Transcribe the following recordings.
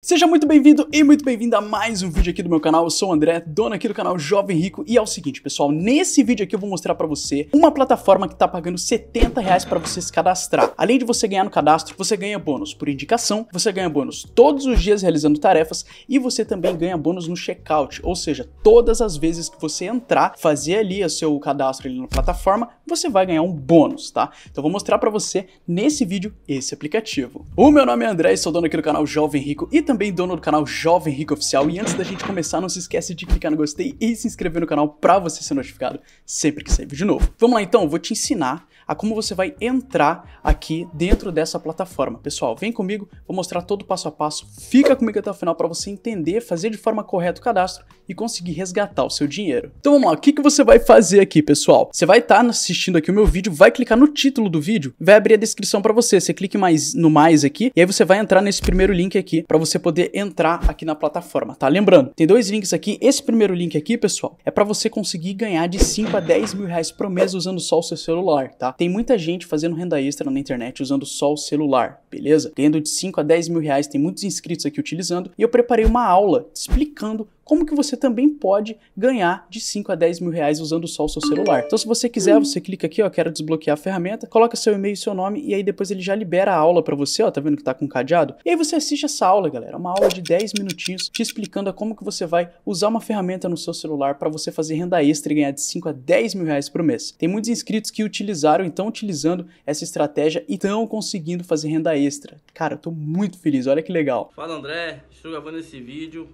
Seja muito bem-vindo e muito bem-vinda a mais um vídeo aqui do meu canal. Eu sou o André, dono aqui do canal Jovem Rico, e é o seguinte, pessoal, nesse vídeo aqui eu vou mostrar para você uma plataforma que tá pagando R$ 70 reais para você se cadastrar. Além de você ganhar no cadastro, você ganha bônus por indicação, você ganha bônus todos os dias realizando tarefas e você também ganha bônus no checkout, ou seja, todas as vezes que você entrar, fazer ali o seu cadastro ali na plataforma, você vai ganhar um bônus, tá? Então eu vou mostrar para você nesse vídeo esse aplicativo. O meu nome é André, sou dono aqui do canal Jovem Rico e também dono do canal Jovem Rico Oficial. E antes da gente começar, não se esquece de clicar no gostei e se inscrever no canal para você ser notificado sempre que sair vídeo novo. Vamos lá então, vou te ensinar a como você vai entrar aqui dentro dessa plataforma. Pessoal, vem comigo, vou mostrar todo o passo a passo. Fica comigo até o final para você entender, fazer de forma correta o cadastro e conseguir resgatar o seu dinheiro. Então vamos lá, o que, que você vai fazer aqui, pessoal? Você vai estar tá assistindo aqui o meu vídeo, vai clicar no título do vídeo, vai abrir a descrição para você. Você clique mais no mais aqui e aí você vai entrar nesse primeiro link aqui para você poder entrar aqui na plataforma, tá? Lembrando, tem dois links aqui. Esse primeiro link aqui, pessoal, é para você conseguir ganhar de 5 a 10 mil reais por mês usando só o seu celular, tá? Tem muita gente fazendo renda extra na internet usando só o celular, beleza? Ganhando de 5 a 10 mil reais, tem muitos inscritos aqui utilizando, e eu preparei uma aula explicando como que você também pode ganhar de 5 a 10 mil reais usando só o seu celular. Então se você quiser, hum. você clica aqui, ó, quero desbloquear a ferramenta, coloca seu e-mail e seu nome e aí depois ele já libera a aula para você, ó, tá vendo que tá com cadeado? E aí você assiste essa aula, galera, uma aula de 10 minutinhos te explicando como que você vai usar uma ferramenta no seu celular para você fazer renda extra e ganhar de 5 a 10 mil reais por mês. Tem muitos inscritos que utilizaram, então utilizando essa estratégia e estão conseguindo fazer renda extra. Cara, eu tô muito feliz, olha que legal. Fala André, estou gravando esse vídeo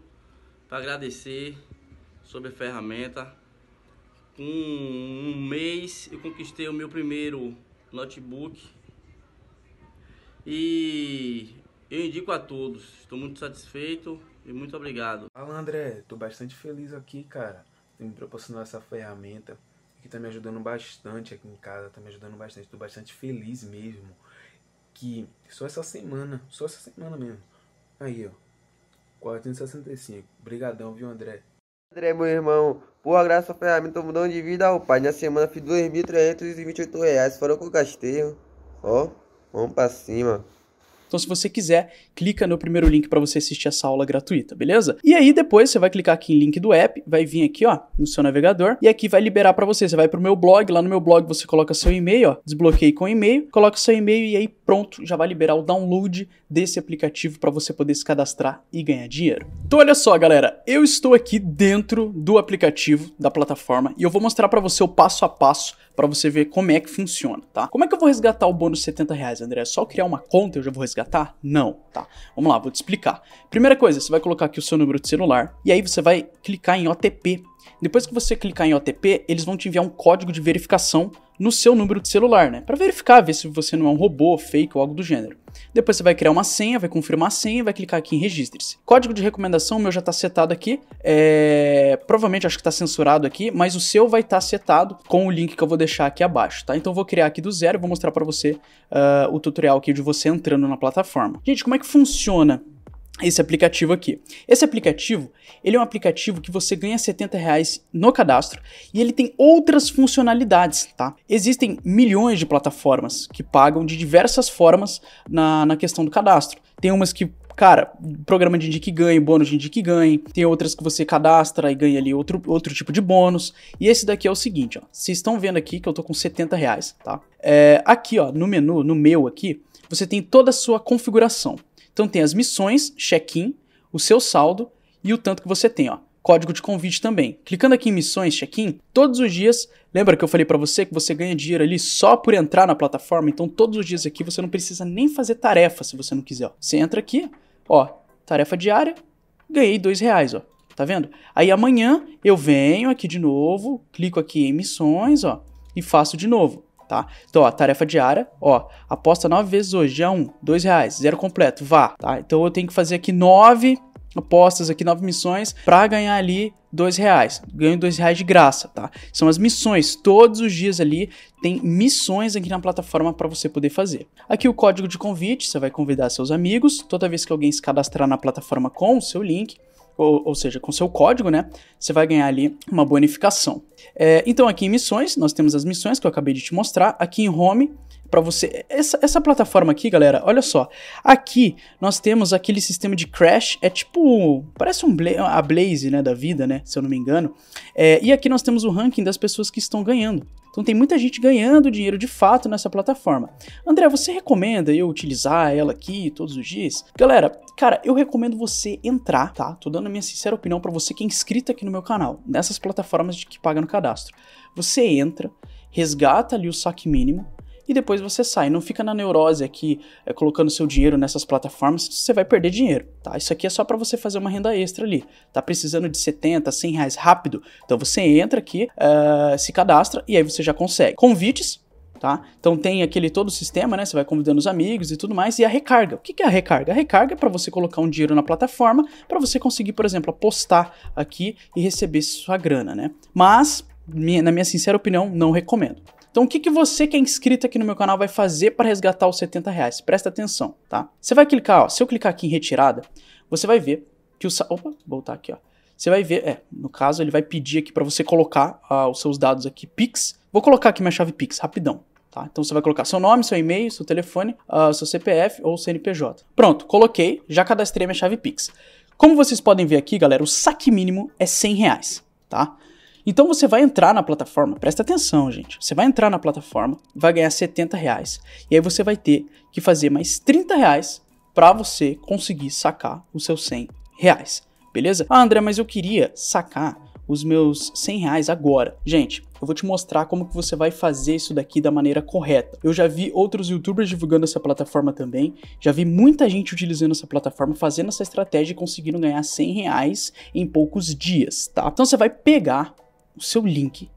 para agradecer sobre a ferramenta. Com um mês eu conquistei o meu primeiro notebook e eu indico a todos. Estou muito satisfeito e muito obrigado. Fala André, estou bastante feliz aqui, cara, tem me proporcionado essa ferramenta que está me ajudando bastante aqui em casa, está me ajudando bastante, estou bastante feliz mesmo. Que só essa semana, só essa semana mesmo. Aí, ó, 465. Brigadão, viu, André? André, meu irmão. Por graça a ferramenta, tô mudando de vida o pai. Na semana fiz R$ 2.328, reais. com o que Ó, vamos pra cima. Então, se você quiser, clica no primeiro link para você assistir essa aula gratuita, beleza? E aí depois você vai clicar aqui em link do app, vai vir aqui, ó, no seu navegador e aqui vai liberar para você. Você vai pro meu blog, lá no meu blog você coloca seu e-mail, ó, com e-mail, coloca seu e-mail e aí pronto, já vai liberar o download desse aplicativo para você poder se cadastrar e ganhar dinheiro. Então, olha só, galera, eu estou aqui dentro do aplicativo da plataforma e eu vou mostrar para você o passo a passo para você ver como é que funciona, tá? Como é que eu vou resgatar o bônus de 70 reais, André? É só criar uma conta e eu já vou resgatar? Não, tá? Vamos lá, vou te explicar. Primeira coisa, você vai colocar aqui o seu número de celular e aí você vai clicar em OTP depois que você clicar em OTP, eles vão te enviar um código de verificação no seu número de celular, né? Para verificar, ver se você não é um robô, fake ou algo do gênero. Depois você vai criar uma senha, vai confirmar a senha e vai clicar aqui em registre-se. Código de recomendação, meu já está setado aqui. É... Provavelmente acho que está censurado aqui, mas o seu vai estar tá setado com o link que eu vou deixar aqui abaixo, tá? Então eu vou criar aqui do zero e vou mostrar para você uh, o tutorial aqui de você entrando na plataforma. Gente, como é que funciona esse aplicativo aqui. Esse aplicativo, ele é um aplicativo que você ganha 70 reais no cadastro e ele tem outras funcionalidades, tá? Existem milhões de plataformas que pagam de diversas formas na, na questão do cadastro. Tem umas que Cara, programa de indique ganhe, bônus de indique ganhe, tem outras que você cadastra e ganha ali outro, outro tipo de bônus. E esse daqui é o seguinte, ó. Vocês estão vendo aqui que eu tô com 70 reais, tá? É, aqui, ó, no menu, no meu aqui, você tem toda a sua configuração. Então tem as missões, check-in, o seu saldo e o tanto que você tem, ó. Código de convite também. Clicando aqui em missões, check-in, todos os dias, lembra que eu falei para você que você ganha dinheiro ali só por entrar na plataforma? Então todos os dias aqui você não precisa nem fazer tarefa se você não quiser. Ó. Você entra aqui, ó, tarefa diária, ganhei dois reais, ó. Tá vendo? Aí amanhã eu venho aqui de novo, clico aqui em missões, ó, e faço de novo tá? Então, ó, tarefa diária, ó, aposta nove vezes hoje, dia 1, um, dois reais, zero completo, vá, tá? Então eu tenho que fazer aqui nove apostas aqui, nove missões, para ganhar ali dois reais. Ganho dois reais de graça, tá? São as missões. Todos os dias ali tem missões aqui na plataforma para você poder fazer. Aqui o código de convite, você vai convidar seus amigos. Toda vez que alguém se cadastrar na plataforma com o seu link, ou, ou seja, com seu código, né? Você vai ganhar ali uma bonificação. É, então, aqui em missões, nós temos as missões que eu acabei de te mostrar. Aqui em home, para você. Essa, essa plataforma aqui, galera, olha só. Aqui nós temos aquele sistema de crash, é tipo. Parece um bla a Blaze, né? Da vida, né? Se eu não me engano. É, e aqui nós temos o ranking das pessoas que estão ganhando. Então tem muita gente ganhando dinheiro de fato nessa plataforma. André, você recomenda eu utilizar ela aqui todos os dias? Galera, cara, eu recomendo você entrar, tá? Tô dando a minha sincera opinião para você que é inscrito aqui no meu canal, nessas plataformas de que paga no cadastro. Você entra, resgata ali o saque mínimo, e depois você sai. Não fica na neurose aqui é, colocando seu dinheiro nessas plataformas, você vai perder dinheiro, tá? Isso aqui é só para você fazer uma renda extra ali. Tá precisando de 70, 100 reais rápido? Então você entra aqui, uh, se cadastra e aí você já consegue. Convites, Tá? Então tem aquele todo o sistema, né? Você vai convidando os amigos e tudo mais. E a recarga. O que é a recarga? A recarga é para você colocar um dinheiro na plataforma para você conseguir, por exemplo, apostar aqui e receber sua grana, né? Mas, minha, na minha sincera opinião, não recomendo. Então, o que, que você que é inscrito aqui no meu canal vai fazer para resgatar os 70 reais? Presta atenção, tá? Você vai clicar, ó, se eu clicar aqui em retirada, você vai ver que o... Opa, voltar aqui, ó. Você vai ver, é, no caso, ele vai pedir aqui para você colocar uh, os seus dados aqui, Pix. Vou colocar aqui minha chave Pix, rapidão, Tá? Então você vai colocar seu nome, seu e-mail, seu telefone, uh, seu CPF ou CNPJ. Pronto, coloquei, já cadastrei minha chave Pix. Como vocês podem ver aqui, galera, o saque mínimo é 100 reais, tá? Então você vai entrar na plataforma, presta atenção, gente. Você vai entrar na plataforma, vai ganhar 70 reais. E aí você vai ter que fazer mais 30 reais para você conseguir sacar os seus 100 reais, beleza? Ah, André, mas eu queria sacar os meus 100 reais agora. Gente, eu vou te mostrar como que você vai fazer isso daqui da maneira correta. Eu já vi outros youtubers divulgando essa plataforma também, já vi muita gente utilizando essa plataforma, fazendo essa estratégia e conseguindo ganhar 100 reais em poucos dias, tá? Então você vai pegar o seu link.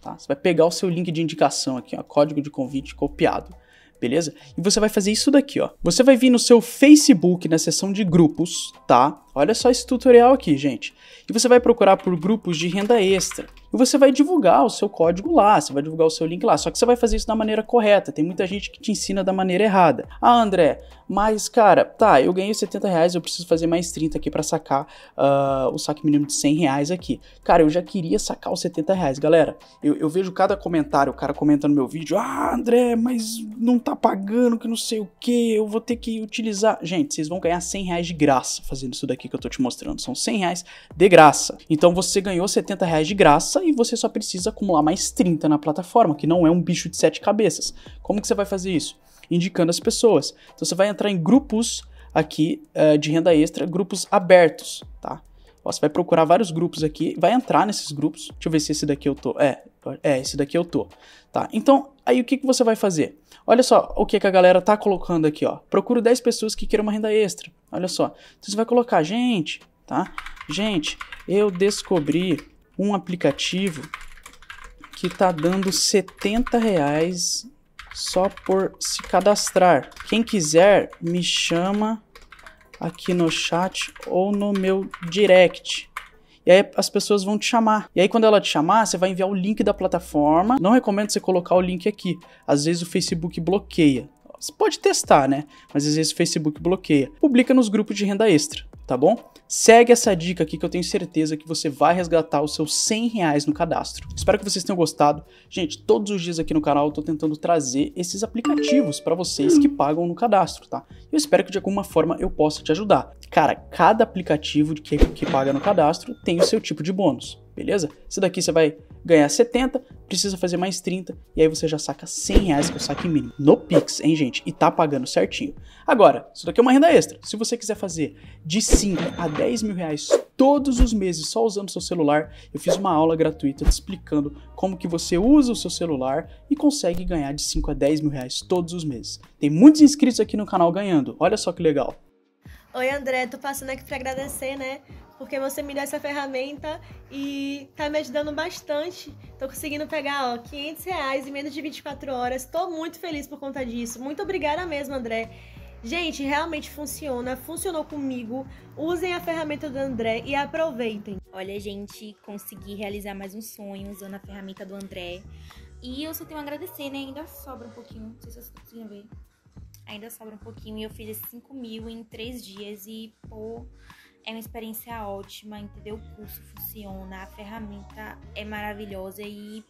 Tá? Você vai pegar o seu link de indicação aqui, ó, código de convite copiado. Beleza? E você vai fazer isso daqui, ó. Você vai vir no seu Facebook, na seção de grupos, tá? Olha só esse tutorial aqui, gente. E você vai procurar por grupos de renda extra. E você vai divulgar o seu código lá, você vai divulgar o seu link lá. Só que você vai fazer isso da maneira correta. Tem muita gente que te ensina da maneira errada. Ah, André, mas cara, tá, eu ganhei 70 reais, eu preciso fazer mais 30 aqui para sacar uh, o saque mínimo de 100 reais aqui. Cara, eu já queria sacar os 70 reais. Galera, eu, eu vejo cada comentário, o cara comenta no meu vídeo, ah, André, mas não tá pagando que não sei o que, eu vou ter que utilizar. Gente, vocês vão ganhar 100 reais de graça fazendo isso daqui que eu tô te mostrando. São 100 reais de graça. Então você ganhou 70 reais de graça e você só precisa acumular mais 30 na plataforma, que não é um bicho de sete cabeças. Como que você vai fazer isso? Indicando as pessoas. Então você vai entrar em grupos aqui uh, de renda extra, grupos abertos, tá? você vai procurar vários grupos aqui, vai entrar nesses grupos. Deixa eu ver se esse daqui eu tô. É, é esse daqui eu tô. Tá? Então, aí o que, que você vai fazer? Olha só o que, que a galera tá colocando aqui, ó. Procuro 10 pessoas que queiram uma renda extra. Olha só. Então, você vai colocar, gente, tá? Gente, eu descobri um aplicativo que tá dando 70 reais só por se cadastrar. Quem quiser, me chama aqui no chat ou no meu direct. E aí as pessoas vão te chamar. E aí quando ela te chamar, você vai enviar o link da plataforma. Não recomendo você colocar o link aqui. Às vezes o Facebook bloqueia. Você pode testar, né? Mas às vezes o Facebook bloqueia. Publica nos grupos de renda extra tá bom? Segue essa dica aqui que eu tenho certeza que você vai resgatar os seus 100 reais no cadastro. Espero que vocês tenham gostado. Gente, todos os dias aqui no canal eu tô tentando trazer esses aplicativos para vocês que pagam no cadastro, tá? Eu espero que de alguma forma eu possa te ajudar. Cara, cada aplicativo que, que paga no cadastro tem o seu tipo de bônus beleza? se daqui você vai ganhar 70, precisa fazer mais 30, e aí você já saca 100 reais, que é o saque mínimo, no Pix, hein, gente? E tá pagando certinho. Agora, isso daqui é uma renda extra. Se você quiser fazer de 5 a 10 mil reais todos os meses só usando seu celular, eu fiz uma aula gratuita te explicando como que você usa o seu celular e consegue ganhar de 5 a 10 mil reais todos os meses. Tem muitos inscritos aqui no canal ganhando, olha só que legal. Oi, André, tô passando aqui para agradecer, né? porque você me deu essa ferramenta e tá me ajudando bastante. Tô conseguindo pegar, ó, 500 reais em menos de 24 horas. Tô muito feliz por conta disso. Muito obrigada mesmo, André. Gente, realmente funciona, funcionou comigo. Usem a ferramenta do André e aproveitem. Olha, gente, consegui realizar mais um sonho usando a ferramenta do André. E eu só tenho a agradecer, né? Ainda sobra um pouquinho. Não sei se vocês conseguem ver. Ainda sobra um pouquinho. E eu fiz esses 5 mil em 3 dias. E, pô. Por é uma experiência ótima, entender o curso funciona, a ferramenta é maravilhosa e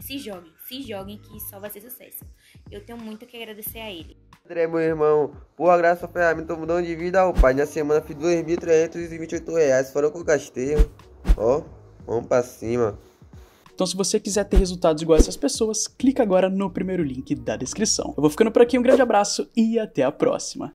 se joguem, se joguem que só vai ser sucesso. Eu tenho muito que agradecer a ele. André, meu irmão, por graça a ferramenta mudou de vida ao pai. Na semana fiz 2.328 reais, fora o que eu gastei. Ó, vamos pra cima. Então, se você quiser ter resultados igual a essas pessoas, clica agora no primeiro link da descrição. Eu vou ficando por aqui, um grande abraço e até a próxima.